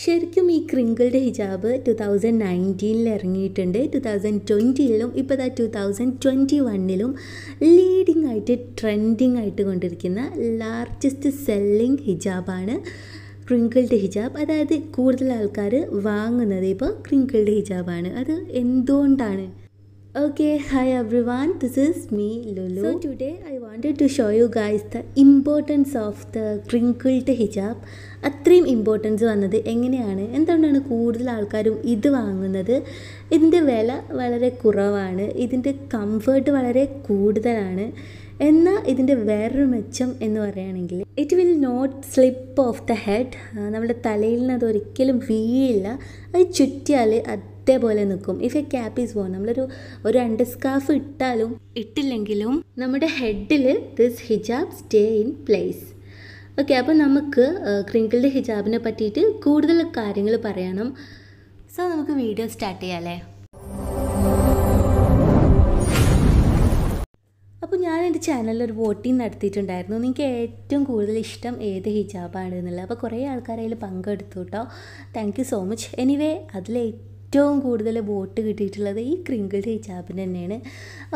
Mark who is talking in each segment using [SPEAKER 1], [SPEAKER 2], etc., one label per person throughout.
[SPEAKER 1] ശരിക്കും ഈ ക്രിങ്കിളുടെ ഹിജാബ് two thousand നയൻറ്റീനിൽ ഇറങ്ങിയിട്ടുണ്ട് ടു തൗസൻഡ് ട്വൻറ്റിയിലും ഇപ്പോൾ ദാ ടു തൗസൻഡ് ട്വൻറ്റി വണ്ണിലും ലീഡിംഗ് ആയിട്ട് ട്രെൻഡിങ് ആയിട്ട് കൊണ്ടിരിക്കുന്ന ലാർജസ്റ്റ് സെല്ലിംഗ് ഹിജാബാണ് ക്രിങ്കിൾഡ് ഹിജാബ് അതായത് കൂടുതൽ ആൾക്കാർ വാങ്ങുന്നത് ഇപ്പോൾ ക്രിങ്കിൾഡ് ഹിജാബാണ് അത് എന്തുകൊണ്ടാണ് Okay, hi everyone, this is me Lulu. So today I wanted to show you guys the importance of the crinkled hijab. അത്രയും ഇമ്പോർട്ടൻസ് വന്നത് എങ്ങനെയാണ് എന്തുകൊണ്ടാണ് കൂടുതൽ ആൾക്കാരും ഇത് വാങ്ങുന്നത് ഇതിൻ്റെ വില വളരെ കുറവാണ് ഇതിൻ്റെ കംഫർട്ട് വളരെ കൂടുതലാണ് എന്നാൽ ഇതിൻ്റെ വേറൊരു മെച്ചം എന്ന് പറയുകയാണെങ്കിൽ it will not slip of the head നമ്മുടെ തലയിൽ നിന്ന് അതൊരിക്കലും വീഴില്ല അത് ചുറ്റിയാൽ അതേപോലെ നിൽക്കും if a cap is worn നമ്മളൊരു ഒരു അണ്ടർ സ്കാർഫ് ഇട്ടാലും ഇട്ടില്ലെങ്കിലും നമ്മുടെ ഹെഡിൽ ദിസ് ഹിജാബ് സ്റ്റേ ഇൻ പ്ലേസ് ഓക്കെ അപ്പോൾ നമുക്ക് ക്രിങ്കിളുടെ ഹിജാബിനെ പറ്റിയിട്ട് കൂടുതൽ കാര്യങ്ങൾ പറയണം സോ നമുക്ക് വീഡിയോ സ്റ്റാർട്ട് ചെയ്യാം അല്ലേ അപ്പോൾ ഞാൻ എൻ്റെ ചാനലിൽ ഒരു വോട്ടിംഗ് നടത്തിയിട്ടുണ്ടായിരുന്നു നിങ്ങൾക്ക് ഏറ്റവും കൂടുതൽ ഇഷ്ടം ഏത് ഹിജാബാണ് എന്നുള്ളത് അപ്പോൾ കുറേ ആൾക്കാർ അതിൽ പങ്കെടുത്തു കേട്ടോ thank you so much anyway അതിൽ ഏറ്റവും കൂടുതൽ വോട്ട് കിട്ടിയിട്ടുള്ളത് ഈ ക്രിങ്കിൾഡ് ഹിജാബിന് തന്നെയാണ്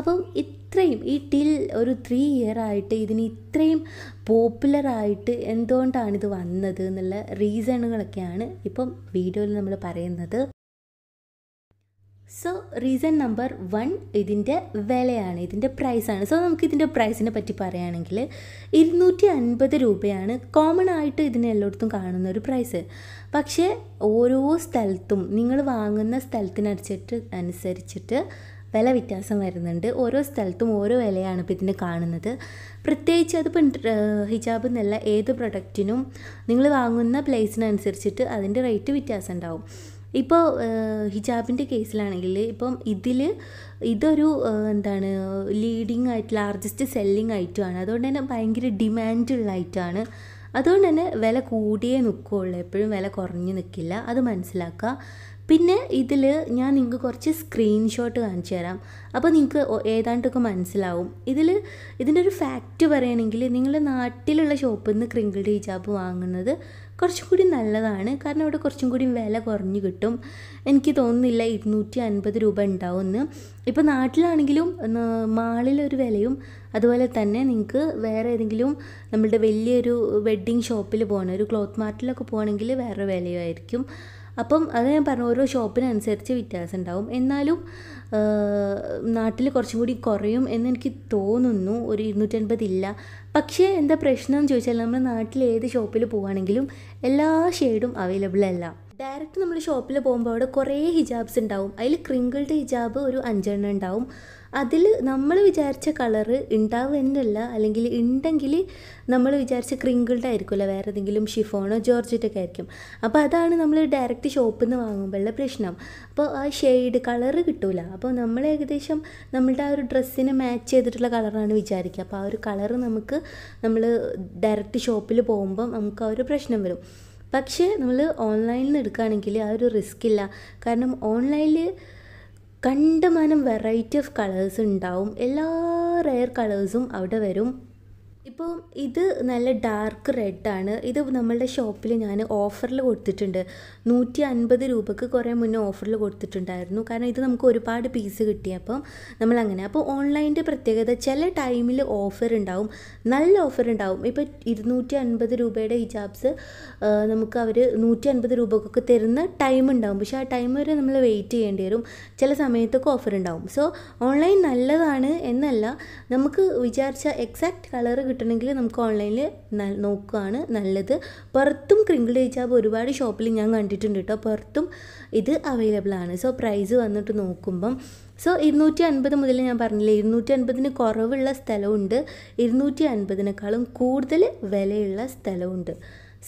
[SPEAKER 1] അപ്പം ഇത്രയും ഈ ടിൽ ഒരു ത്രീ ഇയർ ആയിട്ട് ഇതിന് ഇത്രയും പോപ്പുലറായിട്ട് എന്തുകൊണ്ടാണ് ഇത് വന്നത് എന്നുള്ള റീസണുകളൊക്കെയാണ് ഇപ്പം വീഡിയോയിൽ നമ്മൾ പറയുന്നത് സോ റീസൺ നമ്പർ വൺ ഇതിൻ്റെ വിലയാണ് ഇതിൻ്റെ പ്രൈസാണ് സോ നമുക്ക് ഇതിൻ്റെ പ്രൈസിനെ പറ്റി പറയുകയാണെങ്കിൽ ഇരുന്നൂറ്റി അൻപത് രൂപയാണ് കോമൺ ആയിട്ട് ഇതിന് എല്ലായിടത്തും കാണുന്ന ഒരു പ്രൈസ് പക്ഷേ ഓരോ സ്ഥലത്തും നിങ്ങൾ വാങ്ങുന്ന സ്ഥലത്തിനടിച്ചിട്ട് അനുസരിച്ചിട്ട് വില വ്യത്യാസം വരുന്നുണ്ട് ഓരോ സ്ഥലത്തും ഓരോ വിലയാണ് ഇപ്പോൾ ഇതിന് കാണുന്നത് പ്രത്യേകിച്ച് അതിപ്പോൾ ഹിജാബ് എന്നല്ല ഏത് പ്രൊഡക്റ്റിനും നിങ്ങൾ വാങ്ങുന്ന പ്ലേസിനനുസരിച്ചിട്ട് അതിൻ്റെ റേറ്റ് വ്യത്യാസം ഉണ്ടാവും ഇപ്പോൾ ഹിജാബിൻ്റെ കേസിലാണെങ്കിൽ ഇപ്പം ഇതിൽ ഇതൊരു എന്താണ് ലീഡിങ് ആയിട്ട് ലാർജസ്റ്റ് ഐറ്റം ഐറ്റമാണ് അതുകൊണ്ട് തന്നെ ഭയങ്കര ഡിമാൻഡുള്ള ഐറ്റമാണ് അതുകൊണ്ട് തന്നെ വില കൂടിയേ നിൽക്കുകയുള്ളു എപ്പോഴും വില കുറഞ്ഞു നിൽക്കില്ല അത് മനസ്സിലാക്കുക പിന്നെ ഇതിൽ ഞാൻ നിങ്ങൾക്ക് കുറച്ച് സ്ക്രീൻഷോട്ട് കാണിച്ചു തരാം അപ്പോൾ നിങ്ങൾക്ക് ഏതാണ്ടൊക്കെ മനസ്സിലാവും ഇതിൽ ഇതിൻ്റെ ഒരു ഫാക്റ്റ് പറയുകയാണെങ്കിൽ നിങ്ങളുടെ നാട്ടിലുള്ള ഷോപ്പിൽ നിന്ന് ക്രിങ്കിൾഡ് ഹിജാബ് വാങ്ങുന്നത് കുറച്ചും കൂടി നല്ലതാണ് കാരണം അവിടെ കുറച്ചും കൂടി വില കുറഞ്ഞു കിട്ടും എനിക്ക് തോന്നുന്നില്ല ഇരുന്നൂറ്റി അൻപത് രൂപ ഉണ്ടാവുമെന്ന് ഇപ്പോൾ നാട്ടിലാണെങ്കിലും മാളിലൊരു വിലയും അതുപോലെ തന്നെ നിങ്ങൾക്ക് വേറെ ഏതെങ്കിലും നമ്മളുടെ വലിയൊരു വെഡ്ഡിങ് ഷോപ്പിൽ പോകണം ഒരു ക്ലോത്ത് മാർട്ടിലൊക്കെ പോകണമെങ്കിൽ വേറെ വിലയായിരിക്കും അപ്പം അത് ഞാൻ പറഞ്ഞു ഓരോ ഷോപ്പിനനുസരിച്ച് വ്യത്യാസം ഉണ്ടാവും എന്നാലും നാട്ടിൽ കുറച്ചും കൂടി കുറയും എന്നെനിക്ക് തോന്നുന്നു ഒരു ഇല്ല പക്ഷേ എന്താ പ്രശ്നം എന്ന് ചോദിച്ചാൽ നമ്മൾ നാട്ടിൽ ഏത് ഷോപ്പിൽ പോവുകയാണെങ്കിലും എല്ലാ ഷെയ്ഡും അവൈലബിൾ അല്ല ഡയറക്റ്റ് നമ്മൾ ഷോപ്പിൽ പോകുമ്പോൾ അവിടെ കുറേ ഹിജാബ്സ് ഉണ്ടാവും അതിൽ ക്രിങ്കിൾഡ് ഹിജാബ് ഒരു അഞ്ചെണ്ണം ഉണ്ടാവും അതിൽ നമ്മൾ വിചാരിച്ച കളറ് എന്നല്ല അല്ലെങ്കിൽ ഉണ്ടെങ്കിൽ നമ്മൾ വിചാരിച്ച ക്രിങ്കിൾഡ് ആയിരിക്കുമല്ലോ വേറെ ഏതെങ്കിലും ഷിഫോണോ ജോർജറ്റൊക്കെ ആയിരിക്കും അപ്പോൾ അതാണ് നമ്മൾ ഡയറക്റ്റ് ഷോപ്പിൽ നിന്ന് വാങ്ങുമ്പോഴുള്ള പ്രശ്നം അപ്പോൾ ആ ഷെയ്ഡ് കളറ് കിട്ടൂല അപ്പോൾ നമ്മൾ ഏകദേശം നമ്മളുടെ ആ ഒരു ഡ്രസ്സിന് മാച്ച് ചെയ്തിട്ടുള്ള കളറാണ് വിചാരിക്കുക അപ്പോൾ ആ ഒരു കളറ് നമുക്ക് നമ്മൾ ഡയറക്റ്റ് ഷോപ്പിൽ പോകുമ്പം നമുക്ക് ആ ഒരു പ്രശ്നം വരും പക്ഷേ നമ്മൾ ഓൺലൈനിൽ എടുക്കുകയാണെങ്കിൽ ആ ഒരു റിസ്ക് ഇല്ല കാരണം ഓൺലൈനിൽ കണ്ടമാനം വെറൈറ്റി ഓഫ് കളേഴ്സ് ഉണ്ടാവും എല്ലാ റെയർ കളേഴ്സും അവിടെ വരും ഇപ്പോൾ ഇത് നല്ല ഡാർക്ക് റെഡാണ് ഇത് നമ്മളുടെ ഷോപ്പിൽ ഞാൻ ഓഫറിൽ കൊടുത്തിട്ടുണ്ട് നൂറ്റി അൻപത് രൂപക്ക് കുറേ മുന്നേ ഓഫറിൽ കൊടുത്തിട്ടുണ്ടായിരുന്നു കാരണം ഇത് നമുക്ക് ഒരുപാട് പീസ് കിട്ടി അപ്പം നമ്മളങ്ങനെ അപ്പോൾ ഓൺലൈൻ്റെ പ്രത്യേകത ചില ടൈമിൽ ഓഫർ ഉണ്ടാവും നല്ല ഓഫർ ഉണ്ടാവും ഇപ്പോൾ ഇരുന്നൂറ്റി അൻപത് രൂപയുടെ ഹിജാബ്സ് നമുക്ക് അവർ നൂറ്റി അൻപത് രൂപക്കൊക്കെ തരുന്ന ടൈം ഉണ്ടാവും പക്ഷേ ആ ടൈം വരെ നമ്മൾ വെയിറ്റ് ചെയ്യേണ്ടി വരും ചില സമയത്തൊക്കെ ഓഫർ ഉണ്ടാവും സോ ഓൺലൈൻ നല്ലതാണ് എന്നല്ല നമുക്ക് വിചാരിച്ച എക്സാക്റ്റ് കളർ കിട്ടണമെങ്കിൽ നമുക്ക് ഓൺലൈനിൽ നോക്കുകയാണ് നല്ലത് പുറത്തും ക്രിങ്കിൾ ഹിജാബ് ഒരുപാട് ഷോപ്പിൽ ഞാൻ കണ്ടിട്ടുണ്ട് കേട്ടോ പുറത്തും ഇത് അവൈലബിൾ ആണ് സോ പ്രൈസ് വന്നിട്ട് നോക്കുമ്പം സോ ഇരുന്നൂറ്റി അൻപത് മുതൽ ഞാൻ പറഞ്ഞില്ലേ ഇരുന്നൂറ്റി അൻപതിന് കുറവുള്ള സ്ഥലമുണ്ട് ഇരുന്നൂറ്റി അൻപതിനേക്കാളും കൂടുതൽ വിലയുള്ള സ്ഥലമുണ്ട്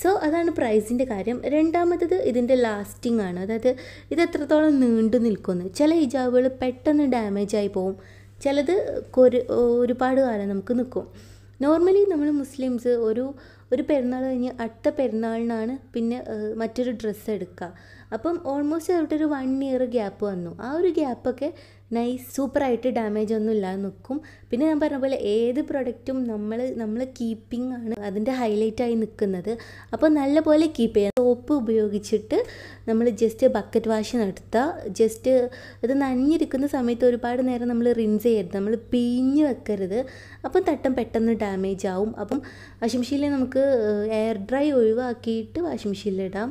[SPEAKER 1] സോ അതാണ് പ്രൈസിൻ്റെ കാര്യം രണ്ടാമത്തത് ഇതിൻ്റെ ലാസ്റ്റിംഗ് ആണ് അതായത് ഇത് എത്രത്തോളം നീണ്ടു നിൽക്കുന്നു ചില ഹിജാബുകൾ പെട്ടെന്ന് ഡാമേജ് ആയി പോവും ചിലത് ഒരുപാട് കാലം നമുക്ക് നിൽക്കും നോർമലി നമ്മൾ മുസ്ലിംസ് ഒരു ഒരു പെരുന്നാൾ കഴിഞ്ഞ് അടുത്ത പെരുന്നാളിനാണ് പിന്നെ മറ്റൊരു ഡ്രസ്സ് എടുക്കുക അപ്പം ഓൾമോസ്റ്റ് അവിടെ ഒരു വൺ ഇയർ ഗ്യാപ്പ് വന്നു ആ ഒരു ഗ്യാപ്പൊക്കെ നൈസ് സൂപ്പറായിട്ട് ഡാമേജ് ഒന്നും ഇല്ലാതെ നിൽക്കും പിന്നെ ഞാൻ പറഞ്ഞ പോലെ ഏത് പ്രൊഡക്റ്റും നമ്മൾ നമ്മൾ കീപ്പിംഗ് ആണ് അതിൻ്റെ ഹൈലൈറ്റായി നിൽക്കുന്നത് അപ്പോൾ നല്ല പോലെ കീപ്പ് ചെയ്യാം സോപ്പ് ഉപയോഗിച്ചിട്ട് നമ്മൾ ജസ്റ്റ് ബക്കറ്റ് വാഷ് നടത്തുക ജസ്റ്റ് ഇത് നനഞ്ഞിരിക്കുന്ന സമയത്ത് ഒരുപാട് നേരം നമ്മൾ റിൻസ് ചെയ്യരുത് നമ്മൾ പിഞ്ഞ് വെക്കരുത് അപ്പം തട്ടം പെട്ടെന്ന് ഡാമേജ് ആവും അപ്പം വാഷിംഗ് മെഷീനിൽ നമുക്ക് എയർ ഡ്രൈ ഒഴിവാക്കിയിട്ട് വാഷിംഗ് മെഷീനിലിടാം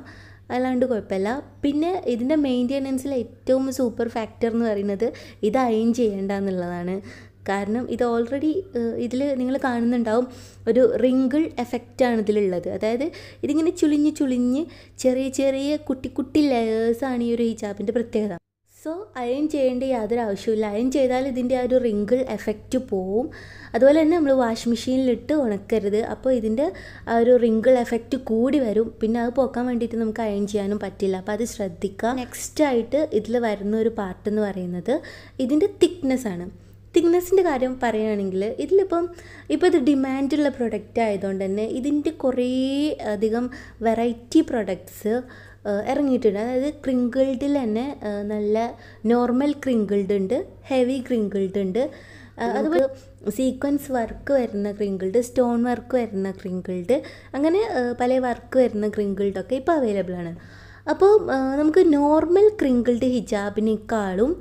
[SPEAKER 1] അല്ലാണ്ട് കുഴപ്പമില്ല പിന്നെ ഇതിൻ്റെ മെയിൻ്റെനൻസിൽ ഏറ്റവും സൂപ്പർ ഫാക്ടർ എന്ന് പറയുന്നത് ഇത് അയൺ ചെയ്യേണ്ട എന്നുള്ളതാണ് കാരണം ഇത് ഓൾറെഡി ഇതിൽ നിങ്ങൾ കാണുന്നുണ്ടാവും ഒരു റിങ്കിൾ എഫക്റ്റാണ് ഇതിലുള്ളത് അതായത് ഇതിങ്ങനെ ചുളിഞ്ഞ് ചുളിഞ്ഞ് ചെറിയ ചെറിയ കുട്ടി കുട്ടി ലെയേഴ്സാണ് ഈ ഒരു ഹിജാബിൻ്റെ പ്രത്യേകത സോ അയൺ ചെയ്യേണ്ട യാതൊരു ആവശ്യമില്ല അയൺ ചെയ്താൽ ഇതിൻ്റെ ആ ഒരു റിങ്കിൾ എഫക്റ്റ് പോവും അതുപോലെ തന്നെ നമ്മൾ വാഷ് മെഷീനിലിട്ട് ഉണക്കരുത് അപ്പോൾ ഇതിൻ്റെ ആ ഒരു റിങ്കിൾ എഫക്റ്റ് കൂടി വരും പിന്നെ അത് പോക്കാൻ വേണ്ടിയിട്ട് നമുക്ക് അയൺ ചെയ്യാനും പറ്റില്ല അപ്പോൾ അത് ശ്രദ്ധിക്കുക നെക്സ്റ്റ് ആയിട്ട് ഇതിൽ വരുന്ന ഒരു പാർട്ട് എന്ന് പറയുന്നത് ഇതിൻ്റെ തിക്നെസ് ആണ് തിക്നെസ്സിൻ്റെ കാര്യം പറയുകയാണെങ്കിൽ ഇതിലിപ്പം ഇപ്പോൾ ഇത് ഡിമാൻഡുള്ള പ്രൊഡക്റ്റ് ആയതുകൊണ്ട് തന്നെ ഇതിൻ്റെ കുറേ അധികം വെറൈറ്റി പ്രൊഡക്ട്സ് ഇറങ്ങിയിട്ടുണ്ട് അതായത് ക്രിങ്കിൾഡിൽ തന്നെ നല്ല നോർമൽ ക്രിങ്കിൾഡ് ഉണ്ട് ഹെവി ക്രിങ്കിൾഡ് ഉണ്ട് അതുപോലെ സീക്വൻസ് വർക്ക് വരുന്ന ക്രിങ്കിൾഡ് സ്റ്റോൺ വർക്ക് വരുന്ന ക്രിങ്കിൾഡ് അങ്ങനെ പല വർക്ക് വരുന്ന ക്രിങ്കിൾഡൊക്കെ ഇപ്പോൾ അവൈലബിൾ ആണ് അപ്പോൾ നമുക്ക് നോർമൽ ക്രിങ്കിൾഡ് ഹിജാബിനേക്കാളും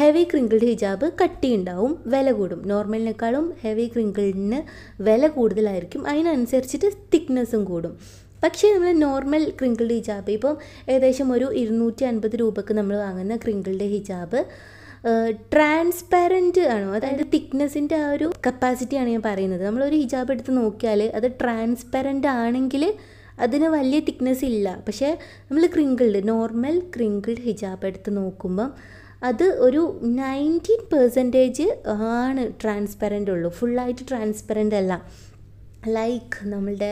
[SPEAKER 1] ഹെവി ക്രിങ്കിൾഡ് ഹിജാബ് കട്ടി ഉണ്ടാവും വില കൂടും നോർമലിനേക്കാളും ഹെവി ക്രിങ്കിൾഡിന് വില കൂടുതലായിരിക്കും അതിനനുസരിച്ചിട്ട് തിക്നെസ്സും കൂടും പക്ഷേ നമ്മൾ നോർമൽ ക്രിങ്കിൾഡ് ഹിജാബ് ഇപ്പം ഏകദേശം ഒരു ഇരുന്നൂറ്റി അൻപത് രൂപക്ക് നമ്മൾ വാങ്ങുന്ന ക്രിങ്കിൾഡ് ഹിജാബ് ട്രാൻസ്പെറൻറ്റ് ആണോ അതായത് തിക്നെസ്സിൻ്റെ ആ ഒരു കപ്പാസിറ്റിയാണ് ഞാൻ പറയുന്നത് നമ്മളൊരു ഹിജാബ് എടുത്ത് നോക്കിയാൽ അത് ട്രാൻസ്പെറൻ്റ് ആണെങ്കിൽ അതിന് വലിയ തിക്നെസ് ഇല്ല പക്ഷേ നമ്മൾ ക്രിങ്കിൾഡ് നോർമൽ ക്രിങ്കിൾഡ് ഹിജാബ് എടുത്ത് നോക്കുമ്പം അത് ഒരു നയൻറ്റീൻ പെർസെൻറ്റേജ് ആണ് ട്രാൻസ്പെറൻ്റ് ഉള്ളൂ ഫുള്ളായിട്ട് ട്രാൻസ്പെറൻ്റ് അല്ല ലൈക്ക് നമ്മളുടെ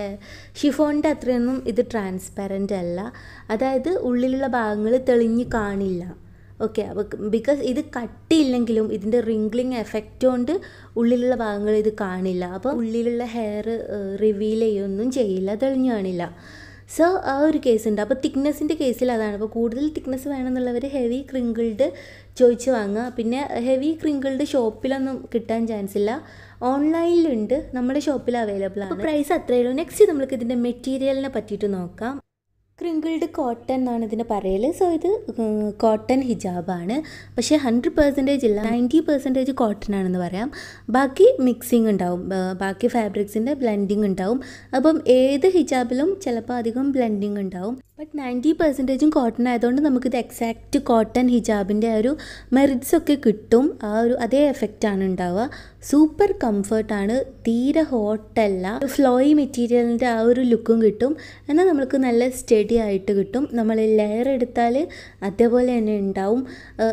[SPEAKER 1] ഷിഫോണിൻ്റെ അത്രയൊന്നും ഇത് ട്രാൻസ്പെറൻ്റ് അല്ല അതായത് ഉള്ളിലുള്ള ഭാഗങ്ങൾ തെളിഞ്ഞ് കാണില്ല ഓക്കെ അപ്പോൾ ബിക്കോസ് ഇത് കട്ടിയില്ലെങ്കിലും ഇതിൻ്റെ റിംഗ്ലിങ് എഫക്റ്റ് കൊണ്ട് ഉള്ളിലുള്ള ഭാഗങ്ങൾ ഇത് കാണില്ല അപ്പോൾ ഉള്ളിലുള്ള ഹെയർ റിവീൽ ചെയ്യൊന്നും ചെയ്യില്ല തെളിഞ്ഞു കാണില്ല സോ ആ ഒരു കേസുണ്ട് അപ്പോൾ തിക്നെസ്സിൻ്റെ കേസിൽ അതാണ് അപ്പോൾ കൂടുതൽ തിക്നെസ് വേണമെന്നുള്ളവർ ഹെവി ക്രിങ്കിൾഡ് ചോദിച്ച് വാങ്ങുക പിന്നെ ഹെവി ക്രിങ്കിൾഡ് ഷോപ്പിലൊന്നും കിട്ടാൻ ചാൻസ് ഇല്ല ഓൺലൈനിലുണ്ട് നമ്മുടെ ഷോപ്പിൽ അവൈലബിൾ ആണ് പ്രൈസ് അത്രയേ ഉള്ളൂ നെക്സ്റ്റ് നമുക്ക് ഇതിൻ്റെ മെറ്റീരിയലിനെ പറ്റിയിട്ട് നോക്കാം ക്രിങ്കിൾഡ് കോട്ടൺ എന്നാണ് ഇതിന് പറയൽ സോ ഇത് കോട്ടൺ ഹിജാബാണ് പക്ഷേ ഹൺഡ്രഡ് പെർസെൻറ്റേജ് ഇല്ല നയൻറ്റി പെർസെൻറ്റേജ് കോട്ടൺ ആണെന്ന് പറയാം ബാക്കി മിക്സിങ് ഉണ്ടാവും ബാക്കി ഫാബ്രിക്സിൻ്റെ ബ്ലെൻഡിങ് ഉണ്ടാവും അപ്പം ഏത് ഹിജാബിലും ചിലപ്പോൾ അധികം ബ്ലെൻഡിങ് ഉണ്ടാവും ബട്ട് നയൻറ്റി പെർസെൻറ്റേജും കോട്ടൺ ആയതുകൊണ്ട് നമുക്കിത് എക്സാക്റ്റ് കോട്ടൺ ഹിജാബിൻ്റെ ആ ഒരു മെറിറ്റ്സ് ഒക്കെ കിട്ടും ആ ഒരു അതേ എഫക്റ്റാണ് ഉണ്ടാവുക സൂപ്പർ കംഫർട്ടാണ് തീരെ ഹോട്ടല്ല ഫ്ലോയി മെറ്റീരിയലിൻ്റെ ആ ഒരു ലുക്കും കിട്ടും എന്നാൽ നമുക്ക് നല്ല സ്റ്റഡി ആയിട്ട് കിട്ടും നമ്മൾ ലെയർ എടുത്താൽ അതേപോലെ തന്നെ ഉണ്ടാവും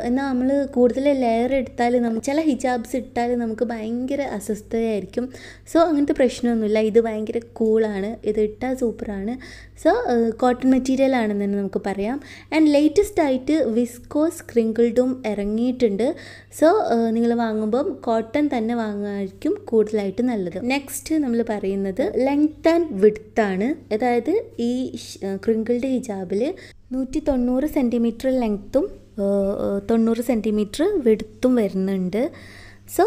[SPEAKER 1] എന്നാൽ നമ്മൾ കൂടുതൽ ലെയർ എടുത്താൽ നമുക്ക് ചില ഹിജാബ്സ് ഇട്ടാൽ നമുക്ക് ഭയങ്കര അസ്വസ്ഥതയായിരിക്കും സോ അങ്ങനത്തെ പ്രശ്നമൊന്നുമില്ല ഇത് ഭയങ്കര കൂളാണ് ഇത് ഇട്ടാൽ സൂപ്പറാണ് സോ കോട്ടൺ മെറ്റീരിയൽ മെറ്റീരിയൽ ആണെന്ന് തന്നെ നമുക്ക് പറയാം ആൻഡ് ലേറ്റസ്റ്റ് ആയിട്ട് വിസ്കോ സ്ക്രിങ്കിൾഡും ഇറങ്ങിയിട്ടുണ്ട് സോ നിങ്ങൾ വാങ്ങുമ്പം കോട്ടൺ തന്നെ വാങ്ങുമായിരിക്കും കൂടുതലായിട്ട് നല്ലത് നെക്സ്റ്റ് നമ്മൾ പറയുന്നത് ലെങ്ത് ആൻഡ് വിഡ്ത്ത് ആണ് അതായത് ഈ ക്രിങ്കിൾഡ് ഹിജാബിൽ നൂറ്റി തൊണ്ണൂറ് സെൻറ്റിമീറ്റർ ലെങ്ത്തും തൊണ്ണൂറ് സെൻറ്റിമീറ്റർ വിടുത്തും വരുന്നുണ്ട് സോ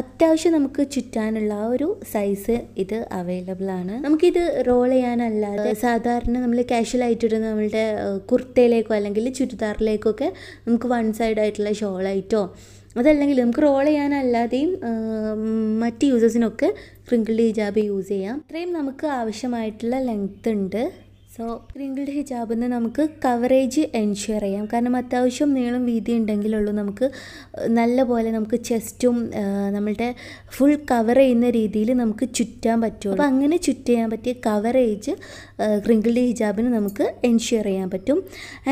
[SPEAKER 1] അത്യാവശ്യം നമുക്ക് ചുറ്റാനുള്ള ആ ഒരു സൈസ് ഇത് അവൈലബിൾ ആണ് നമുക്കിത് റോൾ ചെയ്യാനല്ലാതെ സാധാരണ നമ്മൾ കാഷ്വൽ ആയിട്ടിടുന്ന നമ്മളുടെ കുർത്തയിലേക്കോ അല്ലെങ്കിൽ ചുരിദാറിലേക്കോ ഒക്കെ നമുക്ക് വൺ സൈഡ് ആയിട്ടുള്ള ഷോളായിട്ടോ അതല്ലെങ്കിൽ നമുക്ക് റോൾ ചെയ്യാനല്ലാതെയും മറ്റ് യൂസേഴ്സിനൊക്കെ ക്രിങ്കിൾ ഹിജാബ് യൂസ് ചെയ്യാം ഇത്രയും നമുക്ക് ആവശ്യമായിട്ടുള്ള ലെങ്ത് ഉണ്ട് സോ ക്രിങ്കിൾഡ് ഹിജാബിന് നമുക്ക് കവറേജ് എൻഷുർ ചെയ്യാം കാരണം അത്യാവശ്യം നീളം വീതി ഉണ്ടെങ്കിലുള്ളൂ നമുക്ക് നല്ല പോലെ നമുക്ക് ചെസ്റ്റും നമ്മളുടെ ഫുൾ കവർ ചെയ്യുന്ന രീതിയിൽ നമുക്ക് ചുറ്റാൻ പറ്റും അപ്പോൾ അങ്ങനെ ചുറ്റ് ചെയ്യാൻ പറ്റിയ കവറേജ് റിങ്കിൾഡ് ഹിജാബിന് നമുക്ക് എൻഷുർ ചെയ്യാൻ പറ്റും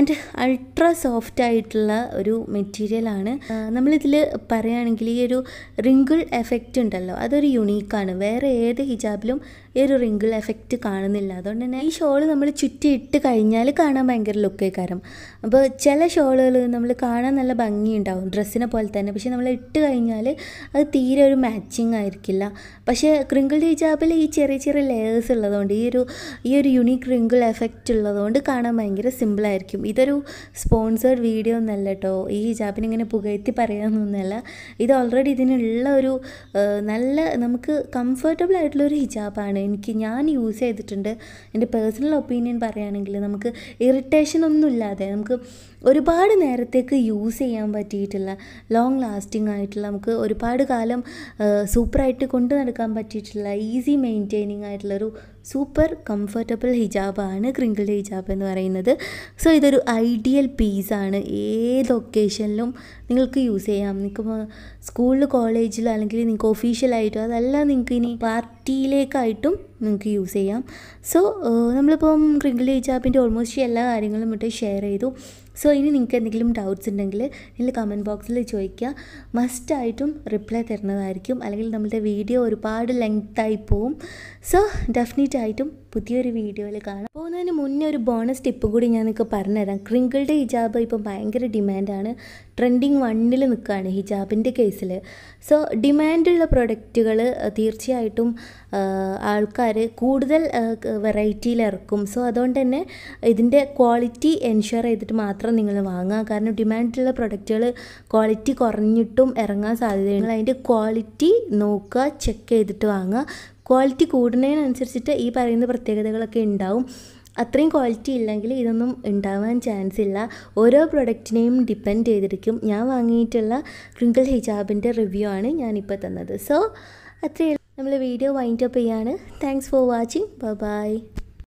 [SPEAKER 1] ആൻഡ് അൾട്രാ സോഫ്റ്റ് ആയിട്ടുള്ള ഒരു മെറ്റീരിയലാണ് നമ്മളിതിൽ പറയുകയാണെങ്കിൽ ഈ ഒരു റിങ്കിൾ എഫക്റ്റ് ഉണ്ടല്ലോ അതൊരു യുണീക്കാണ് വേറെ ഏത് ഹിജാബിലും ഈ ഒരു റിങ്കിൾ എഫക്റ്റ് കാണുന്നില്ല അതുകൊണ്ട് തന്നെ ഈ ഷോൾ നമ്മൾ ചുറ്റി ഇട്ട് കഴിഞ്ഞാൽ കാണാൻ ഭയങ്കര ലുക്കേക്കാരം അപ്പോൾ ചില ഷോളുകൾ നമ്മൾ കാണാൻ നല്ല ഭംഗിയുണ്ടാവും ഡ്രസ്സിനെ പോലെ തന്നെ പക്ഷെ നമ്മൾ ഇട്ട് കഴിഞ്ഞാൽ അത് തീരെ ഒരു മാച്ചിങ് ആയിരിക്കില്ല പക്ഷേ ക്രിങ്കിൾ ഹിജാബിൽ ഈ ചെറിയ ചെറിയ ലെയേഴ്സ് ഉള്ളതുകൊണ്ട് ഈ ഒരു ഈ ഒരു യുണീക്ക് റിങ്കിൾ എഫക്റ്റ് ഉള്ളതുകൊണ്ട് കാണാൻ ഭയങ്കര സിമ്പിളായിരിക്കും ഇതൊരു സ്പോൺസേഡ് വീഡിയോ ഒന്നല്ല കേട്ടോ ഈ ഹിജാബിനെ ഇങ്ങനെ പുകഴ്ത്തി പറയാമെന്നൊന്നുമല്ല ഇത് ഓൾറെഡി ഇതിനുള്ള ഒരു നല്ല നമുക്ക് കംഫർട്ടബിൾ ആയിട്ടുള്ള ഒരു ഹിജാബാണ് എനിക്ക് ഞാൻ യൂസ് ചെയ്തിട്ടുണ്ട് എൻ്റെ പേഴ്സണൽ ഒപ്പീനിയൻ പറയുകയാണെങ്കിൽ നമുക്ക് ഇറിറ്റേഷൻ ഒന്നും ഇല്ലാതെ നമുക്ക് ഒരുപാട് നേരത്തേക്ക് യൂസ് ചെയ്യാൻ പറ്റിയിട്ടുള്ള ലോങ് ലാസ്റ്റിംഗ് ആയിട്ടുള്ള നമുക്ക് ഒരുപാട് കാലം സൂപ്പറായിട്ട് കൊണ്ടു നടക്കാൻ പറ്റിയിട്ടുള്ള ഈസി മെയിൻറ്റെയിനിങ് ആയിട്ടുള്ള ഒരു സൂപ്പർ കംഫർട്ടബിൾ ഹിജാബാണ് ക്രിങ്കിൾഡ് ഹിജാബ് എന്ന് പറയുന്നത് സോ ഇതൊരു ഐഡിയൽ പീസാണ് ഏത് ഒക്കേഷനിലും നിങ്ങൾക്ക് യൂസ് ചെയ്യാം നിങ്ങൾക്ക് സ്കൂളിൽ കോളേജിൽ അല്ലെങ്കിൽ നിങ്ങൾക്ക് ഒഫീഷ്യലായിട്ടോ അതെല്ലാം നിങ്ങൾക്ക് ഇനി പാർട്ടിയിലേക്കായിട്ടും നിങ്ങൾക്ക് യൂസ് ചെയ്യാം സോ നമ്മളിപ്പം ക്രിങ്കിൾ ഹിജാബിൻ്റെ ഓൾമോസ്റ്റ് എല്ലാ കാര്യങ്ങളും ഇട്ട് ഷെയർ ചെയ്തു സോ ഇനി നിങ്ങൾക്ക് എന്തെങ്കിലും ഡൗട്ട്സ് ഉണ്ടെങ്കിൽ നിങ്ങൾ കമൻറ്റ് ബോക്സിൽ ചോദിക്കുക മസ്റ്റായിട്ടും റിപ്ലൈ തരുന്നതായിരിക്കും അല്ലെങ്കിൽ നമ്മളുടെ വീഡിയോ ഒരുപാട് ലെങ്ത് ആയി പോവും സോ ഡെഫിനറ്റായിട്ടും പുതിയൊരു വീഡിയോയിൽ കാണാം പോകുന്നതിന് മുന്നേ ഒരു ബോണസ് ടിപ്പ് കൂടി ഞാൻ നിങ്ങൾക്ക് പറഞ്ഞുതരാം ക്രിങ്കിളുടെ ഹിജാബ് ഇപ്പം ഭയങ്കര ഡിമാൻഡാണ് ട്രെൻഡിങ് വണ്ണിൽ നിൽക്കുകയാണ് ഹിജാബിൻ്റെ കേസിൽ സോ ഡിമാൻഡുള്ള പ്രൊഡക്റ്റുകൾ തീർച്ചയായിട്ടും ആൾക്കാർ കൂടുതൽ വെറൈറ്റിയിൽ ഇറക്കും സോ അതുകൊണ്ട് തന്നെ ഇതിൻ്റെ ക്വാളിറ്റി എൻഷുർ ചെയ്തിട്ട് മാത്രം നിങ്ങൾ വാങ്ങുക കാരണം ഡിമാൻഡുള്ള പ്രൊഡക്റ്റുകൾ ക്വാളിറ്റി കുറഞ്ഞിട്ടും ഇറങ്ങാൻ സാധ്യതയുണ്ട് അതിൻ്റെ ക്വാളിറ്റി നോക്കുക ചെക്ക് ചെയ്തിട്ട് വാങ്ങുക ക്വാളിറ്റി കൂടുന്നതിനനുസരിച്ചിട്ട് ഈ പറയുന്ന പ്രത്യേകതകളൊക്കെ ഉണ്ടാവും അത്രയും ക്വാളിറ്റി ഇല്ലെങ്കിൽ ഇതൊന്നും ഉണ്ടാവാൻ ചാൻസ് ഇല്ല ഓരോ പ്രൊഡക്റ്റിനെയും ഡിപ്പെൻഡ് ചെയ്തിരിക്കും ഞാൻ വാങ്ങിയിട്ടുള്ള ക്രിങ്കിൾ ഹിജാബിൻ്റെ റിവ്യൂ ആണ് ഞാനിപ്പോൾ തന്നത് സോ അത്രയേ നമ്മൾ വീഡിയോ വൈൻഡപ്പ് ചെയ്യാണ് thanks for watching bye by